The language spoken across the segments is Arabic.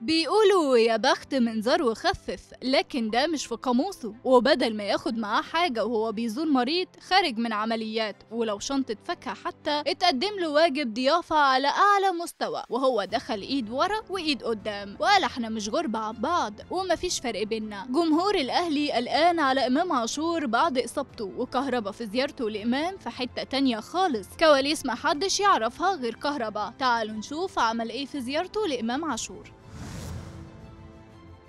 بيقولوا يا بخت من زار وخفف لكن ده مش في قاموسه وبدل ما ياخد معاه حاجة وهو بيزور مريض خارج من عمليات ولو شنطة فاكهة حتى اتقدم له واجب ضيافة على أعلى مستوى وهو دخل إيد ورا وإيد قدام وقال احنا مش غربة عن بعض ومفيش فرق بينا جمهور الأهلي قلقان على إمام عاشور بعد إصابته وكهربا في زيارته لإمام في حتة تانية خالص كواليس محدش يعرفها غير كهربا تعالوا نشوف عمل إيه في زيارته لإمام عاشور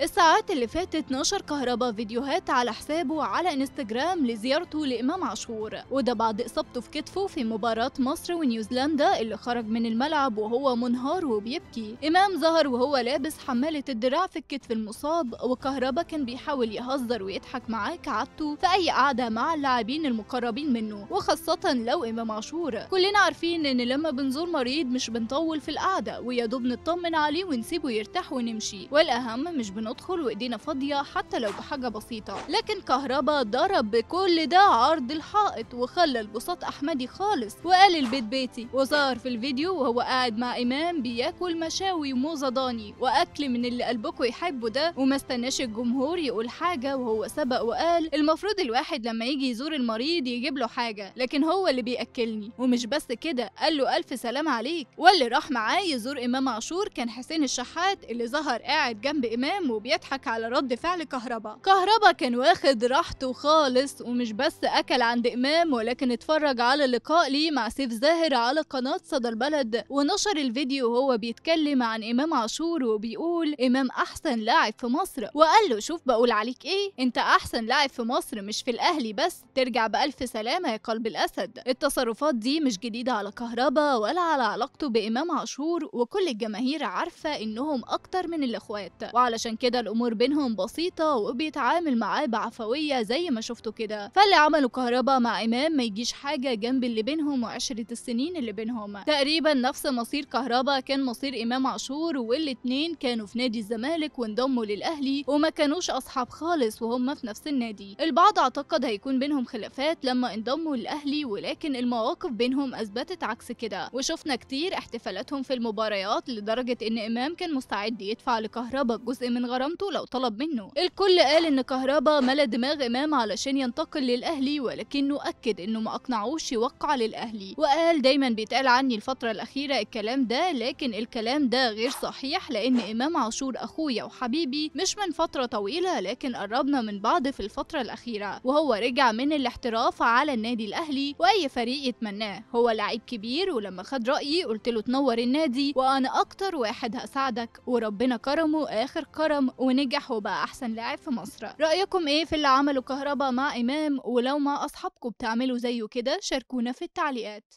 الساعات اللي فاتت نشر كهربا فيديوهات على حسابه على انستجرام لزيارته لإمام عاشور وده بعد إصابته في كتفه في مباراة مصر ونيوزيلندا اللي خرج من الملعب وهو منهار وبيبكي إمام ظهر وهو لابس حمالة الدراع في الكتف المصاب وكهربا كان بيحاول يهزر ويضحك معاه كعادته في أي قعدة مع اللاعبين المقربين منه وخاصة لو إمام عاشور كلنا عارفين إن لما بنزور مريض مش بنطول في القعدة ويا دوب نطمن عليه ونسيبه يرتاح ونمشي والأهم مش بن ندخل وايدينا فاضيه حتى لو بحاجه بسيطه لكن كهربا ضرب بكل ده عرض الحائط وخلى البساط احمدي خالص وقال البيت بيتي وظهر في الفيديو وهو قاعد مع امام بياكل مشاوي وموزه ضاني واكل من اللي قلبكم يحبه ده وما استناش الجمهور يقول حاجه وهو سبق وقال المفروض الواحد لما يجي يزور المريض يجيب له حاجه لكن هو اللي بياكلني ومش بس كده قال له الف سلام عليك واللي راح معاه يزور امام عاشور كان حسين الشحات اللي ظهر قاعد جنب امام وبيضحك على رد فعل كهربا كهربا كان واخد راحته خالص ومش بس أكل عند إمام ولكن اتفرج على لقاء ليه مع سيف زاهر على قناة صدى البلد ونشر الفيديو وهو بيتكلم عن إمام عاشور وبيقول إمام أحسن لاعب في مصر وقال له شوف بقول عليك إيه أنت أحسن لاعب في مصر مش في الأهلي بس ترجع بألف سلامة يا قلب الأسد التصرفات دي مش جديدة على كهربا ولا على علاقته بإمام عاشور وكل الجماهير عارفة إنهم أكتر من الإخوات وعلشان كده كده الامور بينهم بسيطه وبيتعامل معاه بعفويه زي ما شفتوا كده فاللي عمله كهربا مع امام ما يجيش حاجه جنب اللي بينهم وعشره السنين اللي بينهم تقريبا نفس مصير كهربا كان مصير امام عاشور والاتنين كانوا في نادي الزمالك وانضموا للاهلي وما كانوش اصحاب خالص وهم في نفس النادي البعض اعتقد هيكون بينهم خلافات لما انضموا للاهلي ولكن المواقف بينهم اثبتت عكس كده وشفنا كتير احتفالاتهم في المباريات لدرجه ان امام كان مستعد يدفع لكهربا جزء من غرامته لو طلب منه الكل قال ان كهربا ملى دماغ امام علشان ينتقل للاهلي ولكنه اكد انه ما اقنعوش يوقع للاهلي وقال دايما بيتقال عني الفتره الاخيره الكلام ده لكن الكلام ده غير صحيح لان امام عاشور اخويا وحبيبي مش من فتره طويله لكن قربنا من بعض في الفتره الاخيره وهو رجع من الاحتراف على النادي الاهلي واي فريق يتمناه هو لعيب كبير ولما خد رايي قلت له تنور النادي وانا اكتر واحد هساعدك وربنا كرمه اخر كرم الرقم ونجح وبقى أحسن لاعب في مصر رأيكم إيه في اللي عمله كهربا مع إمام ولو مع أصحابكم بتعملوا زيه كده شاركونا في التعليقات